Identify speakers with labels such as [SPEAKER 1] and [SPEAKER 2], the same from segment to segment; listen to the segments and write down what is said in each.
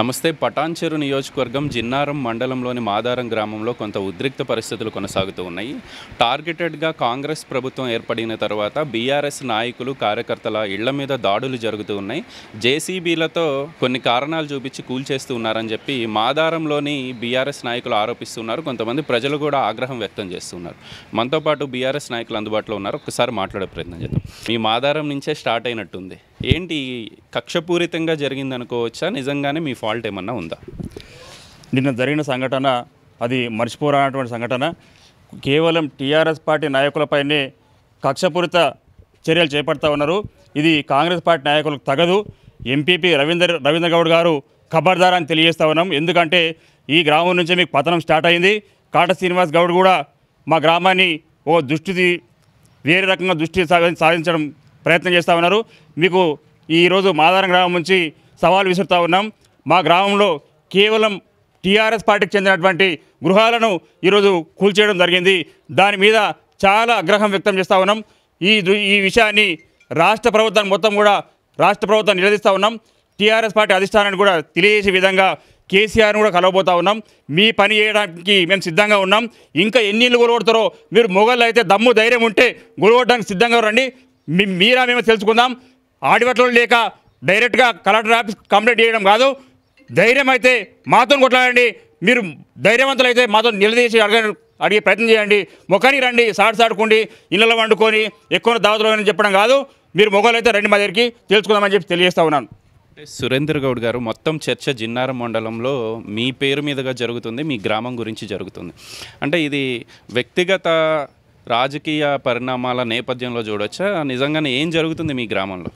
[SPEAKER 1] నమస్తే పటాన్చెరు నియోజకవర్గం జిన్నారం మండలంలోని మాదారం గ్రామంలో కొంత ఉద్రిక్త పరిస్థితులు కొనసాగుతూ ఉన్నాయి టార్గెటెడ్గా కాంగ్రెస్ ప్రభుత్వం ఏర్పడిన తర్వాత బీఆర్ఎస్ నాయకులు కార్యకర్తల ఇళ్ల మీద దాడులు జరుగుతూ ఉన్నాయి జేసీబీలతో కొన్ని కారణాలు చూపించి కూల్చేస్తూ ఉన్నారని చెప్పి మాదారంలోని బీఆర్ఎస్ నాయకులు ఆరోపిస్తున్నారు కొంతమంది ప్రజలు కూడా ఆగ్రహం వ్యక్తం చేస్తున్నారు మనతో పాటు బీఆర్ఎస్ నాయకులు అందుబాటులో ఉన్నారు ఒకసారి మాట్లాడే ప్రయత్నం చేద్దాం మీ మాదారం నుంచే స్టార్ట్ అయినట్టుంది ఏంటి కక్షపూరితంగా జరిగింది అనుకోవచ్చా నిజంగానే మీ ఫాల్ట్ ఏమన్నా ఉందా
[SPEAKER 2] నిన్న జరిగిన సంఘటన అది మర్చిపోరానటువంటి సంఘటన కేవలం టీఆర్ఎస్ పార్టీ నాయకులపైనే కక్షపూరిత చర్యలు చేపడతా ఉన్నారు ఇది కాంగ్రెస్ పార్టీ నాయకులకు తగదు ఎంపీపీ రవీందర్ రవీంద్ర గౌడ్ గారు ఖబర్దార్ అని తెలియజేస్తా ఉన్నాం ఎందుకంటే ఈ గ్రామం నుంచే మీకు పతనం స్టార్ట్ అయింది కాట శ్రీనివాస్ గౌడ్ కూడా మా గ్రామాన్ని ఓ దృష్టి వేరే రకంగా దృష్టి సాధించడం ప్రయత్నం చేస్తూ ఉన్నారు మీకు ఈరోజు మాదారం గ్రామం నుంచి సవాల్ విసురుతూ ఉన్నాం మా గ్రామంలో కేవలం టీఆర్ఎస్ పార్టీకి చెందినటువంటి గృహాలను ఈరోజు కూల్చేయడం జరిగింది దాని మీద చాలా ఆగ్రహం వ్యక్తం చేస్తూ ఉన్నాం ఈ ఈ విషయాన్ని రాష్ట్ర ప్రభుత్వాన్ని మొత్తం కూడా రాష్ట్ర ప్రభుత్వం నిలదీస్తూ ఉన్నాం టీఆర్ఎస్ పార్టీ అధిష్టానాన్ని కూడా తెలియజేసే విధంగా కేసీఆర్ని కూడా కలవబోతూ ఉన్నాం మీ పని చేయడానికి మేము సిద్ధంగా ఉన్నాం ఇంకా ఎన్ని ఇళ్ళు గొలవడతారో మీరు మొగళ్ళు అయితే దమ్ము ధైర్యం ఉంటే గొలవడానికి సిద్ధంగా రండి మీరా మేము తెలుసుకుందాం ఆడివట్లో లేక డైరెక్ట్గా కలెక్టర్ ఆఫీస్ కంప్లైంట్ చేయడం కాదు ధైర్యం అయితే మాతో కొట్లాడండి మీరు ధైర్యవంతులు అయితే మాతో నిలదీసి అడగ అడిగే ప్రయత్నం చేయండి ముఖానికి రండి సాడు సాడుకోండి ఇళ్ళలో వండుకొని ఎక్కువ అని చెప్పడం కాదు మీరు మొగలు అయితే రండి మా దగ్గరికి తెలుసుకుందామని చెప్పి తెలియజేస్తా
[SPEAKER 1] ఉన్నాను సురేందర్ గౌడ్ గారు మొత్తం చర్చ జిన్నారం మండలంలో మీ పేరు మీదుగా జరుగుతుంది మీ గ్రామం గురించి జరుగుతుంది అంటే ఇది వ్యక్తిగత రాజకీయ పరిణామాల నేపథ్యంలో చూడొచ్చా నిజంగానే ఏం జరుగుతుంది మీ గ్రామంలో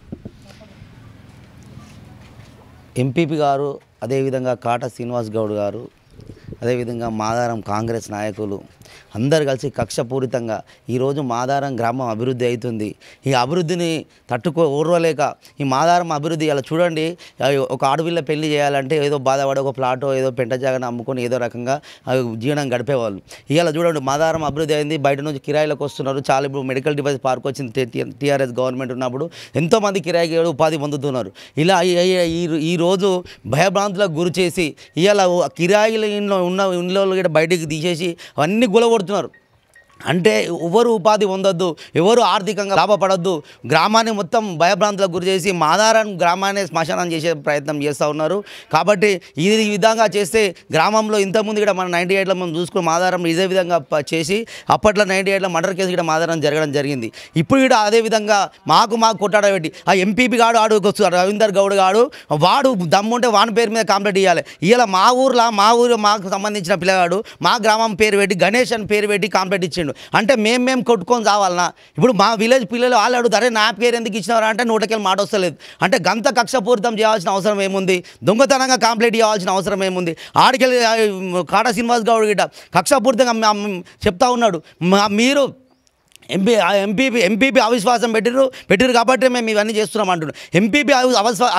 [SPEAKER 3] ఎంపీపీ గారు అదేవిధంగా కాట శ్రీనివాస్ గౌడ్ గారు అదేవిధంగా మాదారం కాంగ్రెస్ నాయకులు అందరు కలిసి కక్షపూరితంగా ఈరోజు మాదారం గ్రామం అభివృద్ధి అవుతుంది ఈ అభివృద్ధిని తట్టుకో ఊర్వలేక ఈ మాదారం అభివృద్ధి అలా చూడండి ఒక ఆడపిల్ల పెళ్లి చేయాలంటే ఏదో బాధపడి ఒక ప్లాటో ఏదో పెంట అమ్ముకొని ఏదో రకంగా జీవనం గడిపేవాళ్ళు ఇలా చూడండి మాదారం అభివృద్ధి అయింది బయట నుంచి కిరాయిలకు వస్తున్నారు చాలా ఇప్పుడు మెడికల్ డివైస్ పార్క్ వచ్చింది టీఆర్ఎస్ గవర్నమెంట్ ఉన్నప్పుడు ఎంతోమంది కిరాయి ఉపాధి పొందుతున్నారు ఇలా ఈ రోజు భయభ్రాంతులకు గురి చేసి ఇవాళ కిరాయిల ఇంట్లో ఉన్న ఇంట్లో బయటికి తీసేసి అవన్నీ గులగొడుతున్నారు ودرب అంటే ఎవరు ఉపాధి పొందొద్దు ఎవరు ఆర్థికంగా లాభపడద్దు గ్రామాన్ని మొత్తం భయభ్రాంతులకు గురి చేసి మాదారం గ్రామాన్ని శ్మశానం చేసే ప్రయత్నం చేస్తూ ఉన్నారు కాబట్టి ఈ విధంగా చేస్తే గ్రామంలో ఇంతకుముందు ఇక్కడ మనం నైంటీ ఎయిట్లో మనం చూసుకుని మాదారం ఇదే విధంగా చేసి అప్పట్లో నైంటీ ఎయిట్లో మర్డర్ కేసు ఇక్కడ మాదారం జరగడం జరిగింది ఇప్పుడు ఇక్కడ అదే విధంగా మాకు మాకు కొట్టాడ పెట్టి ఆ ఎంపీపీ గాడు ఆడు రవీందర్ గౌడ్ గాడు వాడు దమ్ముంటే వాని పేరు మీద కాంప్లీట్ ఇవ్వాలి ఇలా మా ఊర్లో మా ఊరు మాకు సంబంధించిన పిల్లగాడు మా గ్రామం పేరు పెట్టి గణేష్ అని పేరు పెట్టి కాంప్లీట్ ఇచ్చిండు కొట్టుకుంటారు అంటే మేము మేము కొట్టుకొని చావాలనా ఇప్పుడు మా విలేజ్ పిల్లలు వాళ్ళు అడుగు నా పేరు ఎందుకు ఇచ్చినారా అంటే నూటకెళ్ళి మాట వస్తలేదు అంటే గంత కక్షపూరితం చేయాల్సిన అవసరం ఏముంది దొంగతనంగా కంప్లీట్ చేయాల్సిన అవసరం ఏముంది ఆడికెళ్ళి కాటా శ్రీనివాస్ గౌడ్ గిట్ట కక్షపూరితంగా చెప్తా ఉన్నాడు మీరు ఎంపీ ఎంపీపీ ఎంపీపీ అవిశ్వాసం పెట్టిరు పెట్టిరు కాబట్టి మేము ఇవన్నీ చేస్తున్నాం అంటున్నాం ఎంపీపీ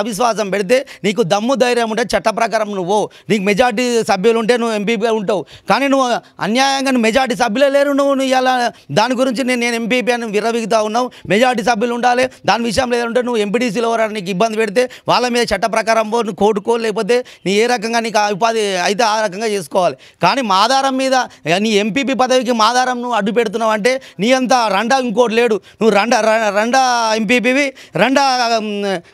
[SPEAKER 3] అవిశ్వాసం పెడితే నీకు దమ్ము ధైర్యం ఉంటే చట్ట ప్రకారం నువ్వు నీకు మెజార్టీ సభ్యులు ఉంటే నువ్వు ఎంపీపీ ఉంటావు కానీ నువ్వు అన్యాయంగా మెజార్టీ సభ్యులే లేరు నువ్వు నువ్వు ఇలా దాని గురించి నేను నేను ఎంపీపీ అని విరవిగుతా ఉన్నావు మెజార్టీ సభ్యులు ఉండాలి దాని విషయంలో ఏదంటే నువ్వు ఎంపీడీసీలో ఎవరైనా నీకు ఇబ్బంది పెడితే వాళ్ళ మీద చట్ట ప్రకారం పో నువ్వు కోడుకో లేకపోతే నీ ఏ రకంగా నీకు ఉపాధి అయితే ఆ రకంగా చేసుకోవాలి కానీ ఆధారం మీద నీ ఎంపీపీ పదవికి ఆధారం నువ్వు అడ్డు పెడుతున్నావు అంటే నీ అంత రండా రండా ఇంకోటి లేడు నువ్వు రండా రండా ఎంపీపీవి రండా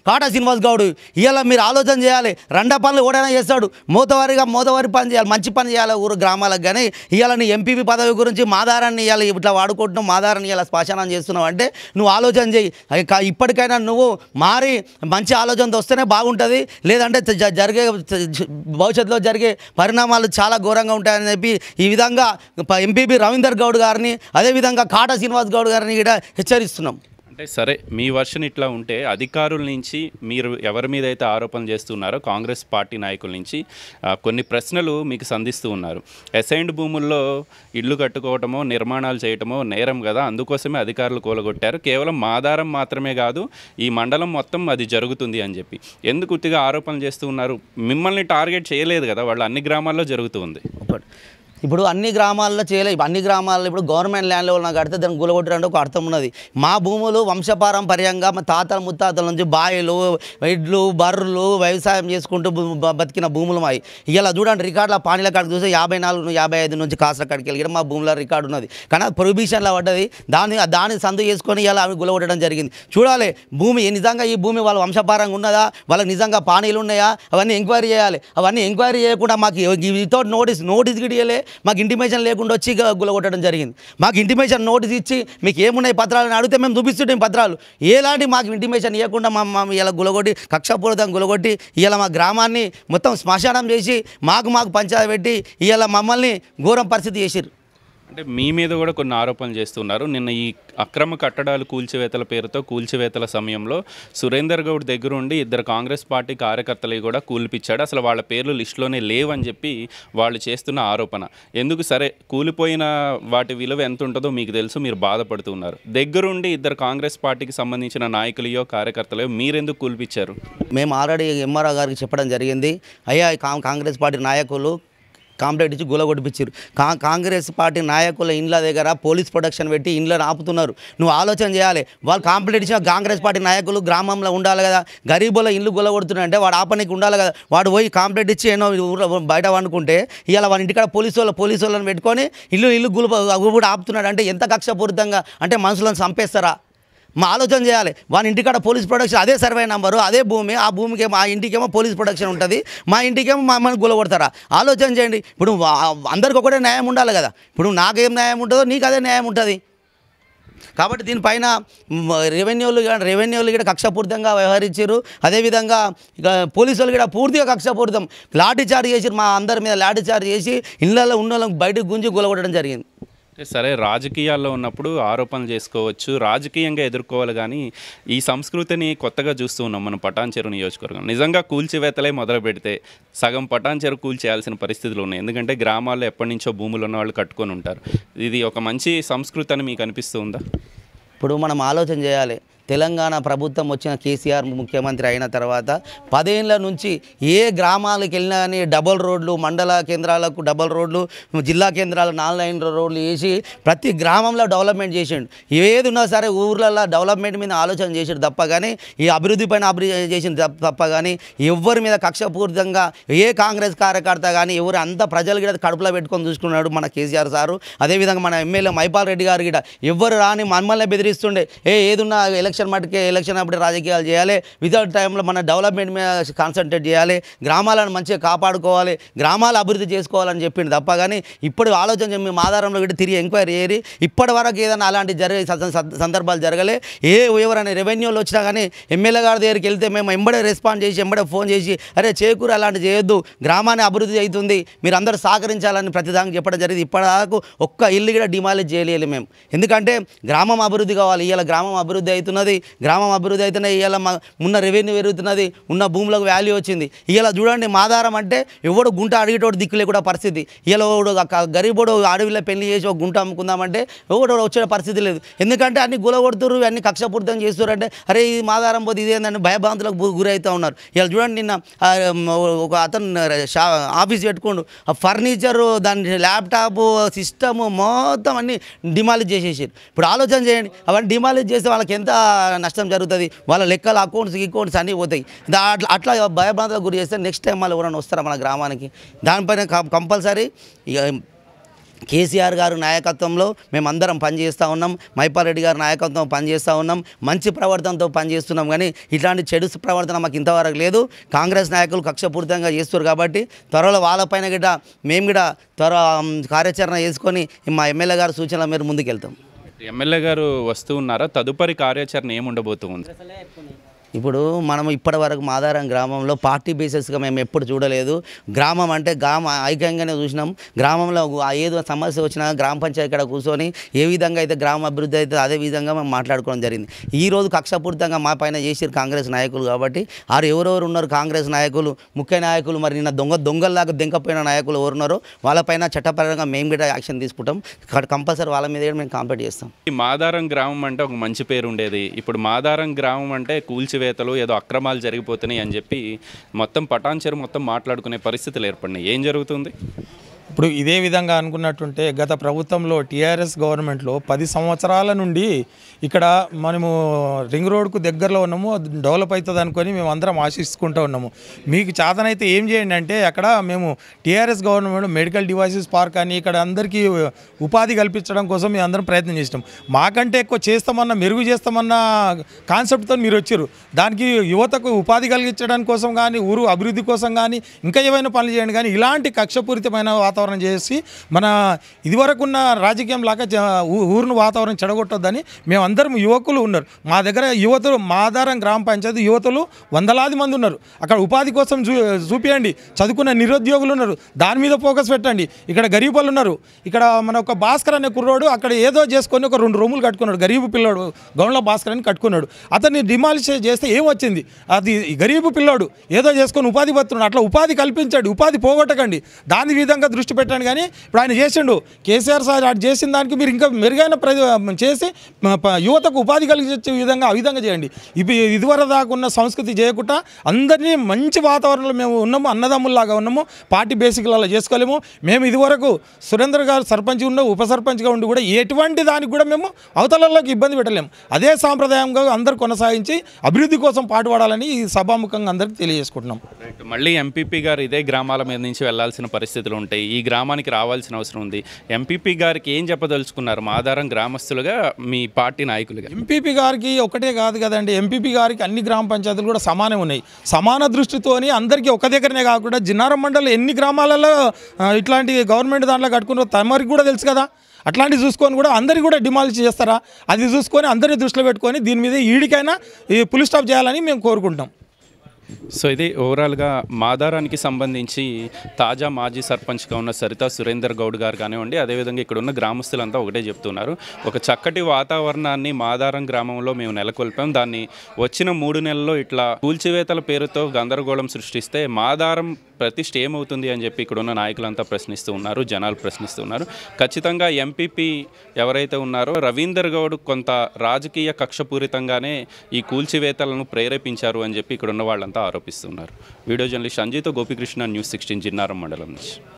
[SPEAKER 3] కాటా శ్రీనివాస్ గౌడు ఇలా మీరు ఆలోచన చేయాలి రండా పనులు ఎవడైనా చేస్తాడు మూతవారిగా మూతవారి పని చేయాలి మంచి పని చేయాలి ఊరు గ్రామాలకు కానీ ఇవాళ నీ ఎంపీపీ పదవి గురించి మాధారాన్ని ఇవాళ ఇట్లా వాడుకుంటున్నావు మాధారాన్ని ఇలా శ్మశానం చేస్తున్నావు అంటే నువ్వు ఆలోచన చేయి ఇప్పటికైనా నువ్వు మారి మంచి ఆలోచనతో వస్తేనే బాగుంటుంది లేదంటే జరిగే భవిష్యత్తులో జరిగే పరిణామాలు చాలా ఘోరంగా ఉంటాయని చెప్పి ఈ విధంగా ఎంపీపీ రవీందర్ గౌడ్ గారిని అదేవిధంగా కాటా శ్రీనివాస్ గౌడ్ గారిని కూడా హెచ్చరిస్తున్నాం
[SPEAKER 1] అంటే సరే మీ వర్షన్ ఇట్లా ఉంటే అధికారుల నుంచి మీరు ఎవరి మీద అయితే ఆరోపణలు చేస్తున్నారో కాంగ్రెస్ పార్టీ నాయకుల నుంచి కొన్ని ప్రశ్నలు మీకు సంధిస్తూ ఉన్నారు అసైన్డ్ భూముల్లో ఇళ్ళు కట్టుకోవటమో నిర్మాణాలు చేయటమో నేరం కదా అందుకోసమే అధికారులు కూలగొట్టారు కేవలం మాదారం మాత్రమే కాదు ఈ మండలం మొత్తం అది జరుగుతుంది అని చెప్పి ఎందుకు ఉత్తిగా ఆరోపణలు చేస్తూ ఉన్నారు మిమ్మల్ని టార్గెట్ చేయలేదు కదా వాళ్ళు అన్ని గ్రామాల్లో జరుగుతుంది
[SPEAKER 3] ఇప్పుడు అన్ని గ్రామాల్లో చేయలే అన్ని గ్రామాల్లో ఇప్పుడు గవర్నమెంట్ ల్యాండ్లో ఉన్న కడితే దాన్ని గులగొట్టడానికి ఒక అర్థం ఉన్నది మా భూములు వంశపారంపర్యంగా మా తాతల ముత్తాతల నుంచి బాయిలు ఎడ్లు బర్రెలు వ్యవసాయం చేసుకుంటూ బతికిన భూములు మాయి ఇలా చూడండి రికార్డుల పానీల కాడ చూస్తే యాభై నాలుగు యాభై ఐదు నుంచి కాసుల కాడికి వెళ్ళి మా భూముల రికార్డు ఉన్నది కానీ ప్రొబిషన్లో ప్రొహిబిషన్లో పడ్డది దాన్ని దాన్ని సందు చేసుకొని ఇలా అవి గులగొట్టడం జరిగింది చూడాలి భూమి నిజంగా ఈ భూమి వాళ్ళ వంశపారంగా ఉన్నదా వాళ్ళకి నిజంగా పానీలు ఉన్నాయా అవన్నీ ఎంక్వైరీ చేయాలి అవన్నీ ఎంక్వైరీ చేయకుండా మాకు వితౌట్ నోటీస్ నోటీస్ గిడియలే మాకు ఇంటిమేషన్ లేకుండా వచ్చి గులగొట్టడం జరిగింది మాకు ఇంటిమేషన్ నోటీస్ ఇచ్చి మీకు ఏమున్నాయి పత్రాలని అడిగితే మేము చూపిస్తుంటాం పత్రాలు ఎలాంటి మాకు ఇంటిమేషన్ ఇవ్వకుండా మా మా ఇలా గులగొట్టి కక్షపూరితం గులగొట్టి ఇలా మా గ్రామాన్ని మొత్తం శ్మశానం చేసి మాకు మాకు పంచాయతీ పెట్టి ఇలా మమ్మల్ని ఘోరం పరిస్థితి చేసిరు
[SPEAKER 1] అంటే మీ మీద కూడా కొన్ని ఆరోపణలు చేస్తున్నారు నిన్న ఈ అక్రమ కట్టడాలు కూల్చివేతల పేరుతో కూల్చివేతల సమయంలో సురేందర్ గౌడ్ దగ్గర ఉండి ఇద్దరు కాంగ్రెస్ పార్టీ కార్యకర్తలు కూడా కూల్పించాడు అసలు వాళ్ళ పేర్లు లిస్టులోనే లేవని చెప్పి వాళ్ళు చేస్తున్న ఆరోపణ ఎందుకు సరే కూలిపోయిన వాటి విలువ ఎంత ఉంటుందో మీకు తెలుసు మీరు బాధపడుతున్నారు దగ్గరుండి ఇద్దరు కాంగ్రెస్ పార్టీకి సంబంధించిన నాయకులయో కార్యకర్తలయో మీరెందుకు కూల్పించారు
[SPEAKER 3] మేము ఆల్రెడీ ఎంఆర్ఆర్ గారికి చెప్పడం జరిగింది అయ్యా కాంగ్రెస్ పార్టీ నాయకులు కాంప్లైంట్ ఇచ్చి గుల కొట్టిపించారు కా కాంగ్రెస్ పార్టీ నాయకుల ఇండ్ల దగ్గర పోలీస్ ప్రొడక్షన్ పెట్టి ఇండ్లను ఆపుతున్నారు నువ్వు ఆలోచన చేయాలి వాళ్ళు కాంప్లైంట్ ఇచ్చిన కాంగ్రెస్ పార్టీ నాయకులు గ్రామంలో ఉండాలి కదా గరీబుల ఇల్లు గుల కొడుతున్నారంటే వాడు ఆపనికి ఉండాలి కదా వాడు పోయి కాంప్లైంట్ ఇచ్చి ఏమో బయట వండుకుంటే ఇవాళ వాడి ఇంటికాడ పోలీసు వాళ్ళు పోలీసు వాళ్ళని పెట్టుకొని ఇల్లు ఇల్లు గులు కూడా ఆపుతున్నాడు అంటే ఎంత కక్షపూరితంగా అంటే మనుషులను చంపేస్తారా మా ఆలోచన చేయాలి వాని ఇంటికాడ పోలీస్ ప్రొడక్షన్ అదే సర్వే నెంబరు అదే భూమి ఆ భూమికి మా ఇంటికేమో పోలీస్ ప్రొడక్షన్ ఉంటుంది మా ఇంటికేమో మమ్మల్ని గులగొడతారా ఆలోచన చేయండి ఇప్పుడు అందరికి ఒకటే న్యాయం ఉండాలి కదా ఇప్పుడు నాకేం న్యాయం ఉంటుందో నీకు అదే న్యాయం ఉంటుంది కాబట్టి దీనిపైన రెవెన్యూలు రెవెన్యూలు కూడా కక్షపూరితంగా వ్యవహరించారు అదేవిధంగా ఇక పోలీసు వాళ్ళు కూడా పూర్తిగా కక్షపూరితం లాఠీ చార్జ్ చేసి మా అందరి మీద లాఠీ చార్జ్ చేసి ఇళ్ళలో ఉన్న బయటకు గుంజి గులగొట్టడం జరిగింది
[SPEAKER 1] సరే రాజకీయాల్లో ఉన్నప్పుడు ఆరోపణలు చేసుకోవచ్చు రాజకీయంగా ఎదుర్కోవాలి కానీ ఈ సంస్కృతిని కొత్తగా చూస్తూ ఉన్నాం మనం పటాన్చెరు నియోజకవర్గం నిజంగా కూల్చివేతలే మొదలు పెడితే సగం పటాన్చెరు కూల్చేయాల్సిన పరిస్థితులు ఉన్నాయి ఎందుకంటే గ్రామాల్లో ఎప్పటి నుంచో భూములు ఉన్న వాళ్ళు కట్టుకొని ఉంటారు ఇది ఒక మంచి సంస్కృతి అని మీకు అనిపిస్తుందా
[SPEAKER 3] ఇప్పుడు మనం ఆలోచన చేయాలి తెలంగాణ ప్రభుత్వం వచ్చిన కేసీఆర్ ముఖ్యమంత్రి అయిన తర్వాత పదేళ్ళ నుంచి ఏ గ్రామాలకు వెళ్ళినా కానీ డబల్ రోడ్లు మండల కేంద్రాలకు డబల్ రోడ్లు జిల్లా కేంద్రాలు నాలుగు లైన్ రోడ్లు వేసి ప్రతి గ్రామంలో డెవలప్మెంట్ చేసిండు ఏది ఉన్నా సరే ఊర్లలో డెవలప్మెంట్ మీద ఆలోచన చేసాడు తప్ప కానీ ఈ అభివృద్ధి పైన అభివృద్ధి చేసిన తప్ప కానీ ఎవరి మీద కక్షపూరితంగా ఏ కాంగ్రెస్ కార్యకర్త కానీ ఎవరు అంత ప్రజలు కూడా కడుపులో పెట్టుకొని చూసుకున్నాడు మన కేసీఆర్ సారు అదేవిధంగా మన ఎమ్మెల్యే మైపాల్ రెడ్డి గారు కూడా ఎవరు రాని మమ్మల్ని బెదిరిస్తుండే ఏ ఏదున్నా ఎలక్షన్ ఎలక్షన్ మటుకే ఎలక్షన్ అప్పుడు రాజకీయాలు చేయాలి వితౌట్ టైంలో మన డెవలప్మెంట్ మీద కాన్సన్ట్రేట్ చేయాలి గ్రామాలను మంచిగా కాపాడుకోవాలి గ్రామాలు అభివృద్ధి చేసుకోవాలని చెప్పింది తప్ప కానీ ఇప్పుడు ఆలోచన మేము ఆధారంలో కూడా తిరిగి ఎంక్వైరీ చేయరు ఇప్పటి వరకు ఏదైనా అలాంటి జరిగే సందర్భాలు జరగలే ఏ ఎవరైనా రెవెన్యూలో వచ్చినా కానీ ఎమ్మెల్యే గారి దగ్గరికి వెళ్తే మేము ఎంబడే రెస్పాండ్ చేసి ఎంబడే ఫోన్ చేసి అరే చేకూరు అలాంటి చేయొద్దు గ్రామాన్ని అభివృద్ధి అవుతుంది మీరు అందరూ సహకరించాలని ప్రతిదానికి చెప్పడం జరిగింది ఇప్పటిదాకా ఒక్క ఇల్లు కూడా డిమాలిజ్ చేయలేదు మేము ఎందుకంటే గ్రామం అభివృద్ధి కావాలి ఇలా గ్రామం అభివృద్ధి అవుతున్నారు పెరుగుతున్నది గ్రామం అభివృద్ధి అవుతున్నాయి ఇవాళ ఉన్న రెవెన్యూ పెరుగుతున్నది ఉన్న భూములకు వాల్యూ వచ్చింది ఇలా చూడండి మాదారం అంటే ఎవడు గుంట అడిగేటోడు దిక్కు లేకుండా పరిస్థితి ఇలా ఒకడు గరీబోడు అడవిలో పెళ్లి చేసి ఒక గుంట అమ్ముకుందామంటే ఎవడు వచ్చే పరిస్థితి లేదు ఎందుకంటే అన్ని గులగొడుతురు అన్ని కక్షపూర్తం చేస్తున్నారు అంటే అరే ఇది మాదారం పోతే ఇదేందని భయభ్రాంతులకు గురవుతూ ఉన్నారు ఇలా చూడండి నిన్న ఒక అతను ఆఫీస్ పెట్టుకోండు ఆ ఫర్నిచరు దాని ల్యాప్టాప్ సిస్టము మొత్తం అన్ని డిమాలిజ్ చేసేసారు ఇప్పుడు ఆలోచన చేయండి అవన్నీ డిమాలిజ్ చేస్తే వాళ్ళకి ఎంత నష్టం జరుగుతుంది వాళ్ళ లెక్కల అకౌంట్స్ అకౌంట్స్ అన్నీ పోతాయి అట్లా భయభ్రాంతలకు గురి చేస్తే నెక్స్ట్ టైం వాళ్ళు ఎవరైనా వస్తారా మన గ్రామానికి దానిపైన కంపల్సరీ కేసీఆర్ గారు నాయకత్వంలో మేమందరం పనిచేస్తూ ఉన్నాం మైపారెడ్డి గారు నాయకత్వం పనిచేస్తూ ఉన్నాం మంచి ప్రవర్తనతో పనిచేస్తున్నాం కానీ ఇట్లాంటి చెడు ప్రవర్తన మాకు ఇంతవరకు లేదు కాంగ్రెస్ నాయకులు కక్షపూరితంగా చేస్తారు కాబట్టి త్వరలో వాళ్ళపైన గిడ్డ మేము కూడా త్వర కార్యాచరణ చేసుకొని మా ఎమ్మెల్యే గారు సూచనల మీరు ముందుకెళ్తాం
[SPEAKER 1] ఎమ్మెల్యే గారు వస్తూ ఉన్నారా తదుపరి కార్యాచరణ ఏముండబోతుంది
[SPEAKER 3] ఇప్పుడు మనం ఇప్పటి వరకు మాదారం గ్రామంలో పార్టీ బేసిస్గా మేము ఎప్పుడు చూడలేదు గ్రామం అంటే గ్రామ ఐక్యంగానే చూసినాం గ్రామంలో ఏదో సమస్య వచ్చినా గ్రామ పంచాయతీ ఇక్కడ కూర్చొని ఏ విధంగా అయితే గ్రామ అభివృద్ధి అయితే అదే విధంగా మేము మాట్లాడుకోవడం జరిగింది ఈరోజు కక్షపూరితంగా మా పైన చేసారు కాంగ్రెస్ నాయకులు కాబట్టి ఆరు ఎవరెవరు ఉన్నారు కాంగ్రెస్ నాయకులు ముఖ్య నాయకులు మరి నిన్న దొంగ దొంగల్లాగా దింకపోయిన నాయకులు ఉన్నారో వాళ్ళపైన చట్టపరంగా మేము కూడా యాక్షన్ తీసుకుంటాం కంపల్సరీ వాళ్ళ మీద కూడా మేము కాంపేట్ చేస్తాం
[SPEAKER 1] ఈ మాదారం గ్రామం అంటే ఒక మంచి పేరు ఉండేది ఇప్పుడు మాదారం గ్రామం అంటే కూల్చి మూసివేతలు ఏదో అక్రమాలు జరిగిపోతున్నాయి అని చెప్పి మొత్తం పటాన్చెరు మొత్తం మాట్లాడుకునే పరిస్థితులు ఏర్పడినాయి ఏం జరుగుతుంది
[SPEAKER 4] ఇప్పుడు ఇదే విధంగా అనుకున్నట్టుంటే గత ప్రభుత్వంలో టీఆర్ఎస్ గవర్నమెంట్లో పది సంవత్సరాల నుండి ఇక్కడ మనము రింగ్ రోడ్కు దగ్గరలో ఉన్నాము డెవలప్ అవుతుంది అనుకొని మేము అందరం ఆశిస్తుకుంటూ ఉన్నాము మీకు చేతనైతే ఏం చేయండి అంటే అక్కడ మేము TRS government medical devices park అని ఇక్కడ అందరికీ ఉపాధి కల్పించడం కోసం మేము అందరం ప్రయత్నం చేసినాం మాకంటే ఎక్కువ చేస్తామన్నా మెరుగు చేస్తామన్న కాన్సెప్ట్తో మీరు వచ్చారు దానికి యువతకు ఉపాధి కలిగించడం కోసం కానీ ఊరు అభివృద్ధి కోసం కానీ ఇంకా ఏమైనా పనులు చేయండి కానీ ఇలాంటి కక్షపూరితమైన వాతావరణం వాతావరణం చేసి మన ఇదివరకున్న రాజకీయం లాగా ఊరిని వాతావరణం చెడగొట్టొద్దని మేమందరం యువకులు ఉన్నారు మా దగ్గర యువతులు మాధారం గ్రామ పంచాయతీ యువతులు వందలాది మంది ఉన్నారు అక్కడ ఉపాధి కోసం చూ చూపియండి చదువుకున్న నిరుద్యోగులు ఉన్నారు దాని మీద ఫోకస్ పెట్టండి ఇక్కడ గరీబ్ ఉన్నారు ఇక్కడ మన ఒక భాస్కర్ అనే కుర్రోడు అక్కడ ఏదో చేసుకొని ఒక రెండు రూములు కట్టుకున్నాడు గరీబు పిల్లోడు గౌండ్ల భాస్కర్ అని కట్టుకున్నాడు అతన్ని డిమాలిష్ చేస్తే ఏం వచ్చింది అది గరీబు పిల్లోడు ఏదో చేసుకొని ఉపాధి పత్రుడు అట్లా ఉపాధి కల్పించండి ఉపాధి పోగొట్టకండి దాని విధంగా దృష్టి దృష్టి పెట్టాను కానీ ఇప్పుడు ఆయన చేసిండు కేసీఆర్ సార్ అటు చేసిన దానికి మీరు ఇంకా మెరుగైన చేసి యువతకు ఉపాధి కలిగించే విధంగా ఆ విధంగా చేయండి ఇవి ఇదివరకు దాకా ఉన్న సంస్కృతి చేయకుండా అందరినీ మంచి వాతావరణంలో మేము ఉన్నాము అన్నదమ్ముల్లాగా ఉన్నాము పార్టీ బేసిక్లలో చేసుకోలేము మేము ఇదివరకు సురేంద్ర గారు సర్పంచ్ ఉన్న ఉప సర్పంచ్గా ఉండి కూడా ఎటువంటి దానికి కూడా మేము అవతలలోకి ఇబ్బంది పెట్టలేము అదే సాంప్రదాయంగా అందరు కొనసాగించి అభివృద్ధి కోసం పాటుపడాలని ఈ సభాముఖంగా అందరికీ తెలియజేసుకుంటున్నాం
[SPEAKER 1] మళ్ళీ ఎంపీపీ గారు ఇదే గ్రామాల మీద నుంచి వెళ్లాల్సిన పరిస్థితులు ఉంటాయి ఈ గ్రామానికి రావాల్సిన అవసరం ఉంది ఎంపీపీ గారికి ఏం చెప్పదలుచుకున్నారు మా ఆధారం గ్రామస్తులుగా మీ పార్టీ నాయకులుగా
[SPEAKER 4] ఎంపీపీ గారికి ఒకటే కాదు కదండి ఎంపీపీ గారికి అన్ని గ్రామ పంచాయతీలు కూడా సమానం ఉన్నాయి సమాన దృష్టితోని అందరికీ ఒక దగ్గరనే కాకుండా జిన్నారం మండలి ఎన్ని గ్రామాలలో ఇట్లాంటి గవర్నమెంట్ దాంట్లో కట్టుకున్న తమరికి కూడా తెలుసు కదా అట్లాంటివి చూసుకొని కూడా అందరికీ కూడా డిమాలిష్ చేస్తారా అది చూసుకొని అందరినీ దృష్టిలో పెట్టుకొని దీని మీద ఈడికైనా ఈ పులి స్టాప్ చేయాలని మేము కోరుకుంటాం
[SPEAKER 1] సో ఇది ఓవరాల్గా మాదారానికి సంబంధించి తాజా మాజీ సర్పంచ్గా ఉన్న సరితా సురేందర్ గౌడ్ గారు కానివ్వండి అదేవిధంగా ఇక్కడ ఉన్న గ్రామస్తులంతా ఒకటే చెప్తున్నారు ఒక చక్కటి వాతావరణాన్ని మాదారం గ్రామంలో మేము నెలకొల్పాం దాన్ని వచ్చిన మూడు నెలల్లో ఇట్లా కూల్చివేతల పేరుతో గందరగోళం సృష్టిస్తే మాదారం ప్రతిష్ట ఏమవుతుంది అని చెప్పి ఇక్కడ ఉన్న నాయకులంతా ప్రశ్నిస్తూ ఉన్నారు జనాలు ప్రశ్నిస్తూ ఉన్నారు ఖచ్చితంగా ఎంపీపీ ఎవరైతే ఉన్నారో రవీందర్ గౌడ్ కొంత రాజకీయ కక్షపూరితంగానే ఈ కూల్చివేతలను ప్రేరేపించారు అని చెప్పి ఇక్కడ ఉన్న వాళ్ళంతా ఆరోపిస్తున్నారు వీడియో జర్నలిస్ట్ సంజీతో గోపికృష్ణ న్యూస్ సిక్స్టీన్ జిన్నారం మండలం నుంచి